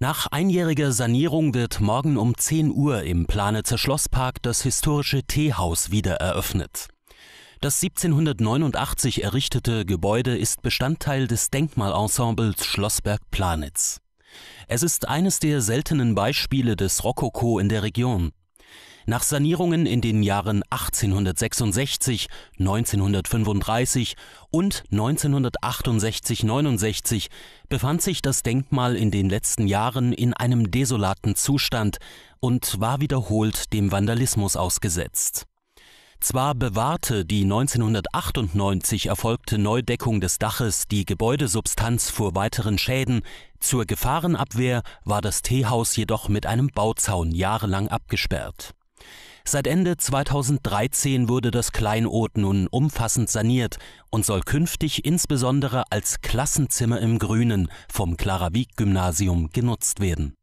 Nach einjähriger Sanierung wird morgen um 10 Uhr im Planitzer Schlosspark das historische Teehaus wieder eröffnet. Das 1789 errichtete Gebäude ist Bestandteil des Denkmalensembles Schlossberg Planitz. Es ist eines der seltenen Beispiele des Rokoko in der Region. Nach Sanierungen in den Jahren 1866, 1935 und 1968-69 befand sich das Denkmal in den letzten Jahren in einem desolaten Zustand und war wiederholt dem Vandalismus ausgesetzt. Zwar bewahrte die 1998 erfolgte Neudeckung des Daches die Gebäudesubstanz vor weiteren Schäden, zur Gefahrenabwehr war das Teehaus jedoch mit einem Bauzaun jahrelang abgesperrt. Seit Ende 2013 wurde das Kleinod nun umfassend saniert und soll künftig insbesondere als Klassenzimmer im Grünen vom Clara Wieck Gymnasium genutzt werden.